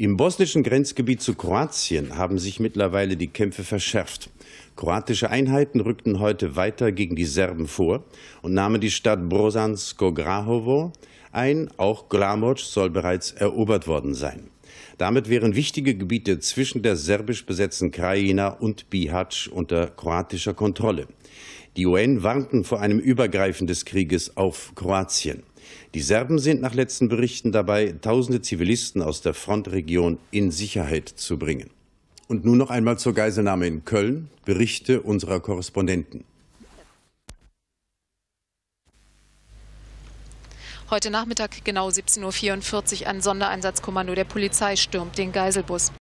Im bosnischen Grenzgebiet zu Kroatien haben sich mittlerweile die Kämpfe verschärft. Kroatische Einheiten rückten heute weiter gegen die Serben vor und nahmen die Stadt Brosansko-Grahovo ein. Auch Glamoc soll bereits erobert worden sein. Damit wären wichtige Gebiete zwischen der serbisch besetzten Krajina und Bihać unter kroatischer Kontrolle. Die UN warnten vor einem Übergreifen des Krieges auf Kroatien. Die Serben sind nach letzten Berichten dabei, tausende Zivilisten aus der Frontregion in Sicherheit zu bringen. Und nun noch einmal zur Geiselnahme in Köln, Berichte unserer Korrespondenten. Heute Nachmittag genau 17.44 Uhr ein Sondereinsatzkommando der Polizei stürmt den Geiselbus.